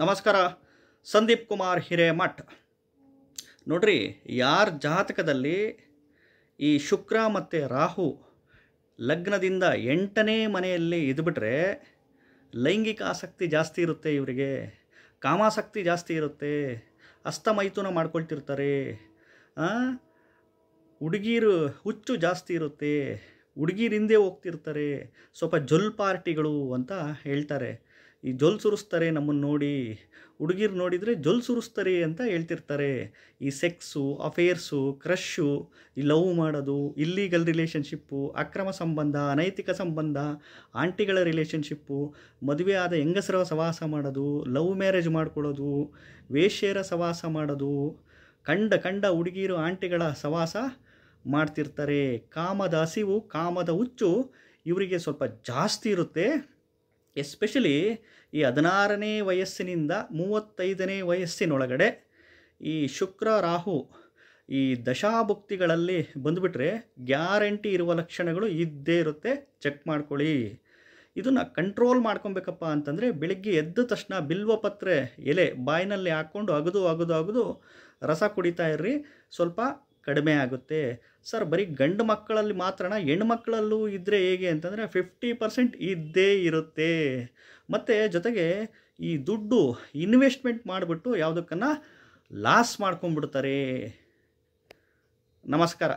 ನಮಸ್ಕಾರ ಸಂದೀಪ್ ಕುಮಾರ್ ಹಿರೇಮಠ್ ನೋಡ್ರಿ ಯಾರ ಜಾತಕದಲ್ಲಿ ಈ ಶುಕ್ರ ಮತ್ತು ರಾಹು ಲಗ್ನದಿಂದ ಎಂಟನೇ ಮನೆಯಲ್ಲಿ ಇದ್ಬಿಟ್ರೆ ಲೈಂಗಿಕ ಆಸಕ್ತಿ ಜಾಸ್ತಿ ಇರುತ್ತೆ ಇವರಿಗೆ ಕಾಮಾಸಕ್ತಿ ಜಾಸ್ತಿ ಇರುತ್ತೆ ಅಸ್ತಮೈಥುನ ಮಾಡ್ಕೊಳ್ತಿರ್ತಾರೆ ಹುಡುಗಿರು ಹುಚ್ಚು ಜಾಸ್ತಿ ಇರುತ್ತೆ ಹುಡುಗಿರಿಂದೇ ಹೋಗ್ತಿರ್ತಾರೆ ಸ್ವಲ್ಪ ಜೊಲ್ ಪಾರ್ಟಿಗಳು ಅಂತ ಹೇಳ್ತಾರೆ ಈ ಜೊಲ್ ಸುರಿಸ್ತಾರೆ ನಮ್ಮನ್ನು ನೋಡಿ ಹುಡುಗಿರು ನೋಡಿದರೆ ಜೊಲ್ ಸುರಿಸ್ತಾರೆ ಅಂತ ಹೇಳ್ತಿರ್ತಾರೆ ಈ ಸೆಕ್ಸು ಅಫೇರ್ಸು ಕ್ರಶ್ಶು ಈ ಲವ್ ಮಾಡೋದು ಇಲ್ಲೀಗಲ್ ರಿಲೇಷನ್ಶಿಪ್ಪು ಅಕ್ರಮ ಸಂಬಂಧ ಅನೈತಿಕ ಸಂಬಂಧ ಆಂಟಿಗಳ ರಿಲೇಷನ್ಶಿಪ್ಪು ಮದುವೆ ಆದ ಹೆಂಗಸರ ಸವಾಸ ಮಾಡೋದು ಲವ್ ಮ್ಯಾರೇಜ್ ಮಾಡ್ಕೊಳ್ಳೋದು ವೇಶ್ಯರ ಸವಾಸ ಮಾಡೋದು ಕಂಡ ಕಂಡ ಹುಡುಗಿರು ಆಂಟಿಗಳ ಸವಾಸ ಮಾಡ್ತಿರ್ತಾರೆ ಕಾಮದ ಹಸಿವು ಕಾಮದ ಹುಚ್ಚು ಇವರಿಗೆ ಸ್ವಲ್ಪ ಜಾಸ್ತಿ ಇರುತ್ತೆ ಎಸ್ಪೆಷಲಿ ಈ ಹದಿನಾರನೇ ವಯಸ್ಸಿನಿಂದ ಮೂವತ್ತೈದನೇ ವಯಸ್ಸಿನೊಳಗಡೆ ಈ ಶುಕ್ರ ರಾಹು ಈ ದಶಾಭುಕ್ತಿಗಳಲ್ಲಿ ಬಂದುಬಿಟ್ರೆ ಗ್ಯಾರಂಟಿ ಇರುವ ಲಕ್ಷಣಗಳು ಇದ್ದೇ ಇರುತ್ತೆ ಚೆಕ್ ಮಾಡ್ಕೊಳ್ಳಿ ಇದನ್ನು ಕಂಟ್ರೋಲ್ ಮಾಡ್ಕೊಬೇಕಪ್ಪ ಅಂತಂದರೆ ಬೆಳಿಗ್ಗೆ ಎದ್ದ ತಕ್ಷಣ ಬಿಲ್ವಪತ್ರೆ ಎಲೆ ಬಾಯಿನಲ್ಲಿ ಹಾಕ್ಕೊಂಡು ಅಗದು ಅಗದು ಅಗದು ರಸ ಕುಡಿತಾ ಇರ್ರಿ ಸ್ವಲ್ಪ ಕಡಿಮೆ ಆಗುತ್ತೆ ಸರ್ ಬರೀ ಗಂಡು ಮಕ್ಕಳಲ್ಲಿ ಮಾತ್ರನಾ ಹೆಣ್ಣು ಮಕ್ಕಳಲ್ಲೂ ಇದ್ದರೆ ಹೇಗೆ ಅಂತಂದರೆ ಫಿಫ್ಟಿ ಪರ್ಸೆಂಟ್ ಇದ್ದೇ ಇರುತ್ತೆ ಮತ್ತು ಜೊತೆಗೆ ಈ ದುಡ್ಡು ಇನ್ವೆಸ್ಟ್ಮೆಂಟ್ ಮಾಡಿಬಿಟ್ಟು ಯಾವುದಕ್ಕನ್ನು ಲಾಸ್ ಮಾಡ್ಕೊಂಬಿಡ್ತಾರೆ ನಮಸ್ಕಾರ